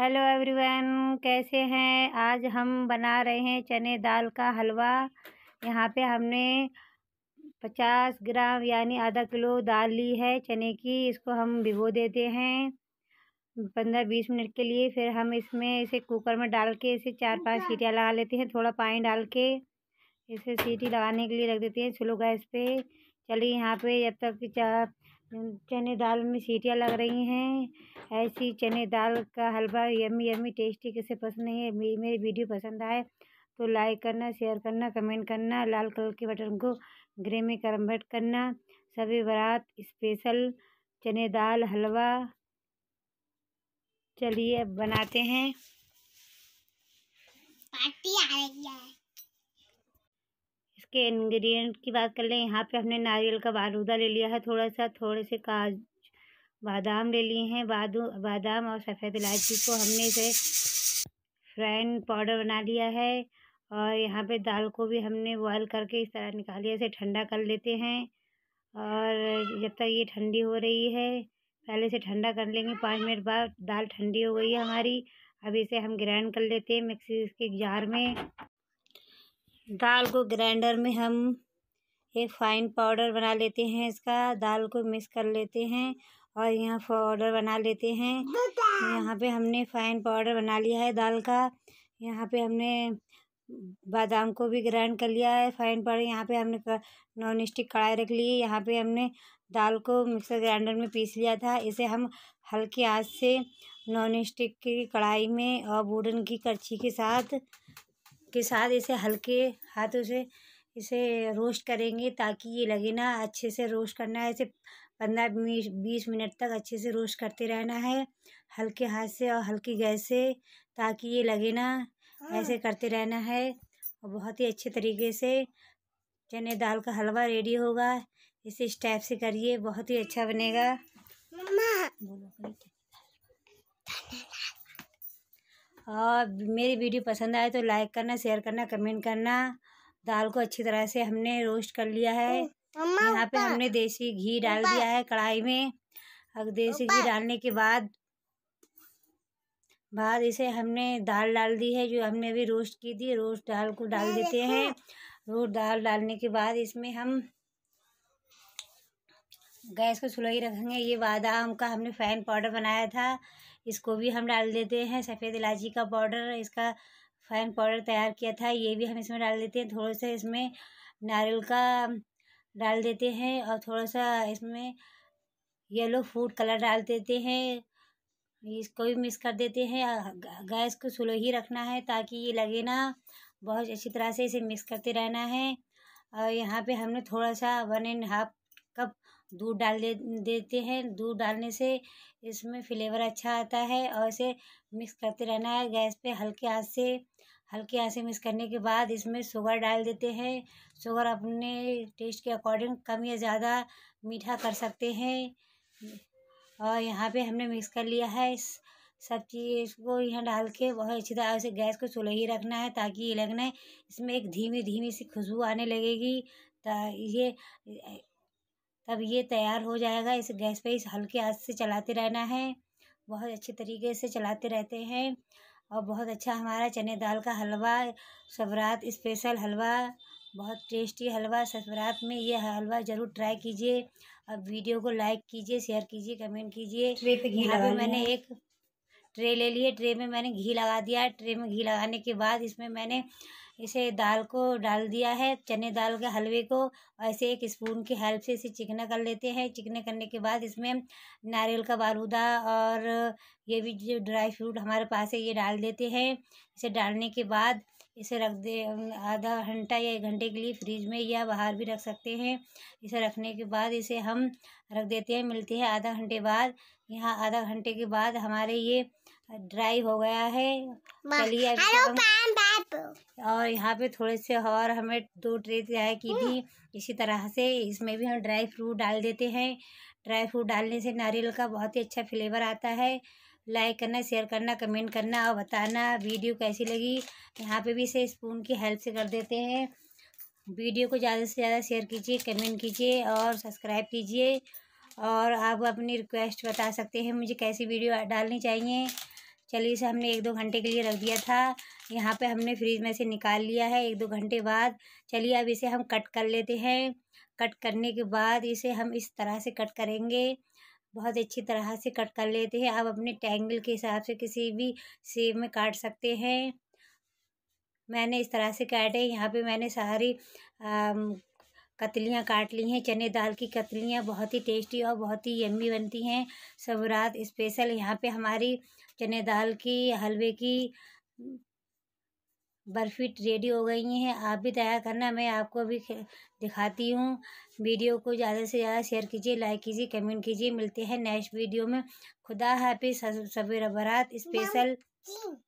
Hello everyone कैसे हैं आज हम बना रहे हैं चने दाल का हलवा यहाँ पे हमने पचास ग्राम यानी आधा किलो दाल ली है चने की इसको हम भिगो देते हैं पंद्रह बीस मिनट के लिए फिर हम इसमें इसे कुकर में डाल के इसे चार पांच सीटियाँ लगा लेते हैं थोड़ा पानी डाल के इसे सीटी लगाने के लिए रख देते हैं स्लो गैस पे चलिए यहाँ पे जब तक चने दाल में सीटियाँ लग रही हैं ऐसी चने दाल का हलवा यमी यमी टेस्टी किसे पसंद नहीं है मेरी मेरी वीडियो पसंद आए तो लाइक करना शेयर करना कमेंट करना लाल कलर के बटन को ग्रे में कन्वर्ट करना सभी बारात स्पेशल चने दाल हलवा चलिए बनाते हैं पार्टी आ रही है इसके इंग्रेडिएंट की बात कर लें यहाँ पे हमने नारियल का बारूदा ले लिया है थोड़ा सा थोड़े से काज बादाम ले लिए हैं बादू बादाम और सफ़ेद इलायची को हमने इसे फ्राइन पाउडर बना लिया है और यहाँ पे दाल को भी हमने बॉयल करके इस तरह निकाल लिया इसे ठंडा कर लेते हैं और जब तक ये ठंडी हो रही है पहले से ठंडा कर लेंगे पाँच मिनट बाद दाल ठंडी हो गई है हमारी अब इसे हम ग्राइंड कर लेते हैं मिक्सी के जार में दाल को ग्राइंडर में हम एक फ़ाइन पाउडर बना लेते हैं इसका दाल को मिक्स कर लेते हैं और यहाँ पाउडर बना लेते हैं यहाँ पे हमने फ़ाइन पाउडर बना लिया है दाल का यहाँ पे हमने बादाम को भी ग्राइंड कर लिया है फाइन पाउडर यहाँ पे हमने नॉन स्टिक कढ़ाई रख ली है यहाँ पे हमने दाल को मिक्सर ग्राइंडर में पीस लिया था इसे हम हल्की आँच से नॉन स्टिक की कढ़ाई में और वुडन की करछी के साथ के साथ इसे हल्के हाथों से इसे रोस्ट करेंगे ताकि ये लगे ना अच्छे से रोस्ट करना है इसे पंद्रह बीस मिनट तक अच्छे से रोस्ट करते रहना है हल्के हाथ से और हल्की गैस से ताकि ये लगे ना हाँ। ऐसे करते रहना है और बहुत ही अच्छे तरीके से चने दाल का हलवा रेडी होगा इस स्टेप से करिए बहुत ही अच्छा बनेगा बोलो और मेरी वीडियो पसंद आए तो लाइक करना शेयर करना कमेंट करना दाल को अच्छी तरह से हमने रोस्ट कर लिया है हम्म, यहाँ पे हमने देसी घी डाल दिया है कढ़ाई में अब देसी घी डालने के बाद बाद इसे हमने दाल डाल दी है जो हमने अभी रोस्ट की थी रोस्ट दाल को डाल देते हैं रोस्ट दाल डालने के बाद इसमें हम गैस को स्लो ही रखेंगे ये बादाम का हमने फ़ैन पाउडर बनाया था इसको भी हम डाल देते हैं सफ़ेद इलायची का पाउडर इसका फ़ैन पाउडर तैयार किया था ये भी हम इसमें डाल देते हैं थोड़ा सा इसमें नारियल का डाल देते हैं और थोड़ा सा इसमें येलो फूड कलर डाल देते हैं इसको भी मिक्स कर देते हैं गैस को स्लो ही रखना है ताकि ये लगे ना बहुत अच्छी तरह से इसे मिक्स करते रहना है और यहाँ पे हमने थोड़ा सा वन एंड हाफ कप दूध डाल दे देते हैं दूध डालने से इसमें फ्लेवर अच्छा आता है और इसे मिक्स करते रहना है गैस पे हल्के हाथ से हल्के हाथ से मिक्स करने के बाद इसमें शुगर डाल देते हैं शुगर अपने टेस्ट के अकॉर्डिंग कम या ज़्यादा मीठा कर सकते हैं और यहाँ पे हमने मिक्स कर लिया है सब चीज़ को यहाँ डाल के बहुत अच्छी तरह से गैस को चूल्हे ही रखना है ताकि ये लगना है इसमें एक धीमी धीमी सी खुशबू आने लगेगी ता ये तब ये तैयार हो जाएगा इस गैस पे इस हल्के हाथ से चलाते रहना है बहुत अच्छे तरीके से चलाते रहते हैं और बहुत अच्छा हमारा चने दाल का हलवा सबरात स्पेशल हलवा बहुत टेस्टी हलवा ससुरात में ये हलवा ज़रूर ट्राई कीजिए और वीडियो को लाइक कीजिए शेयर कीजिए कमेंट कीजिए घी मैंने एक ट्रे ले लिए ट्रे में मैंने घी लगा दिया ट्रे में घी लगाने के बाद इसमें मैंने इसे दाल को डाल दिया है चने दाल के हलवे को ऐसे एक स्पून की हेल्प से इसे चिकना कर लेते हैं चिकना करने के बाद इसमें नारियल का बारूदा और ये भी जो ड्राई फ्रूट हमारे पास है ये डाल देते हैं इसे डालने के बाद इसे रख दे आधा घंटा या एक घंटे के लिए फ्रिज में या बाहर भी रख सकते हैं इसे रखने के बाद इसे हम रख देते हैं मिलते हैं आधा घंटे बाद यहाँ आधा घंटे के बाद हमारे ये ड्राई हो गया है चलिए और यहाँ पे थोड़े से और हमें दो ट्रे तैयार की हम्म। थी इसी तरह से इसमें भी हम ड्राई फ्रूट डाल देते हैं ड्राई फ्रूट डालने से नारियल का बहुत ही अच्छा फ्लेवर आता है लाइक करना शेयर करना कमेंट करना और बताना वीडियो कैसी लगी यहाँ पे भी इसे स्पून की हेल्प से कर देते हैं वीडियो को ज़्यादा से ज़्यादा शेयर कीजिए कमेंट कीजिए और सब्सक्राइब कीजिए और आप अपनी रिक्वेस्ट बता सकते हैं मुझे कैसी वीडियो डालनी चाहिए चलिए इसे हमने एक दो घंटे के लिए रख दिया था यहाँ पे हमने फ्रिज में से निकाल लिया है एक दो घंटे बाद चलिए अब इसे हम कट कर लेते हैं कट करने के बाद इसे हम इस तरह से कट करेंगे बहुत अच्छी तरह से कट कर लेते हैं आप अपने टैंगल के हिसाब से किसी भी सेब में काट सकते हैं मैंने इस तरह से काटे यहाँ पे मैंने सारी कतलियाँ काट ली हैं चने दाल की कतलियाँ बहुत ही टेस्टी और बहुत ही यम्मी बनती हैं सबरात स्पेशल यहाँ पे हमारी चने दाल की हलवे की बर्फ़ी रेडी हो गई हैं आप भी तैयार करना मैं आपको भी दिखाती हूँ वीडियो को ज़्यादा से ज़्यादा शेयर कीजिए लाइक कीजिए कमेंट कीजिए मिलते हैं नेक्स्ट वीडियो में खुदा हाफि सब बरात स्पेशल